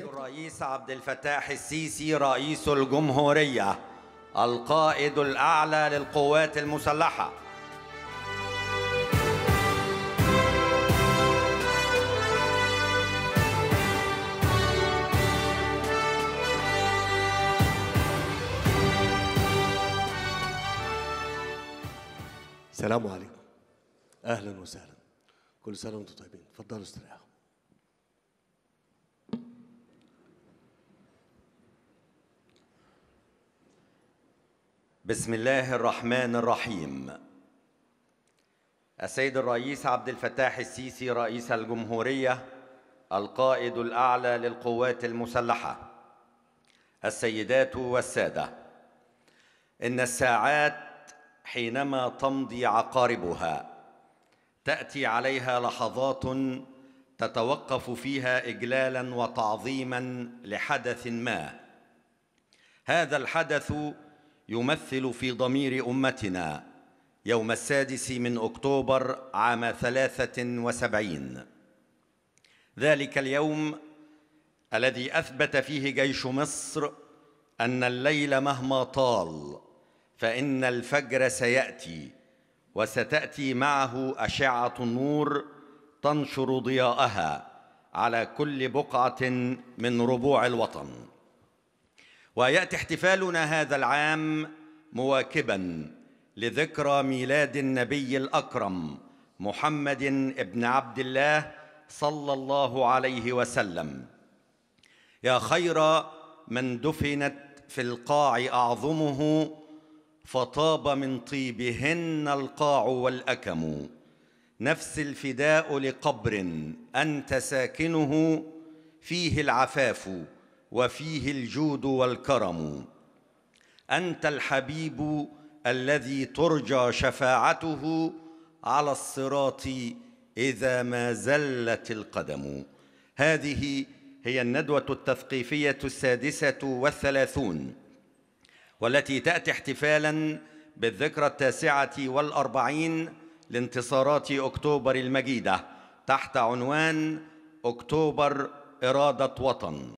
الرئيس عبد الفتاح السيسي رئيس الجمهورية القائد الأعلى للقوات المسلحة السلام عليكم أهلا وسهلا كل سنة وأنتم طيبين تفضلوا استريحوا بسم الله الرحمن الرحيم السيد الرئيس عبد الفتاح السيسي رئيس الجمهورية القائد الأعلى للقوات المسلحة السيدات والسادة إن الساعات حينما تمضي عقاربها تأتي عليها لحظات تتوقف فيها إجلالا وتعظيما لحدث ما هذا الحدث يمثل في ضمير أمتنا يوم السادس من أكتوبر عام ثلاثة وسبعين ذلك اليوم الذي أثبت فيه جيش مصر أن الليل مهما طال فإن الفجر سيأتي وستأتي معه أشعة النور تنشر ضياءها على كل بقعة من ربوع الوطن وياتي احتفالنا هذا العام مواكبا لذكرى ميلاد النبي الاكرم محمد بن عبد الله صلى الله عليه وسلم يا خير من دفنت في القاع اعظمه فطاب من طيبهن القاع والاكم نفس الفداء لقبر انت ساكنه فيه العفاف وفيه الجود والكرم انت الحبيب الذي ترجى شفاعته على الصراط اذا ما زلت القدم هذه هي الندوه التثقيفيه السادسه والثلاثون والتي تاتي احتفالا بالذكرى التاسعه والاربعين لانتصارات اكتوبر المجيده تحت عنوان اكتوبر اراده وطن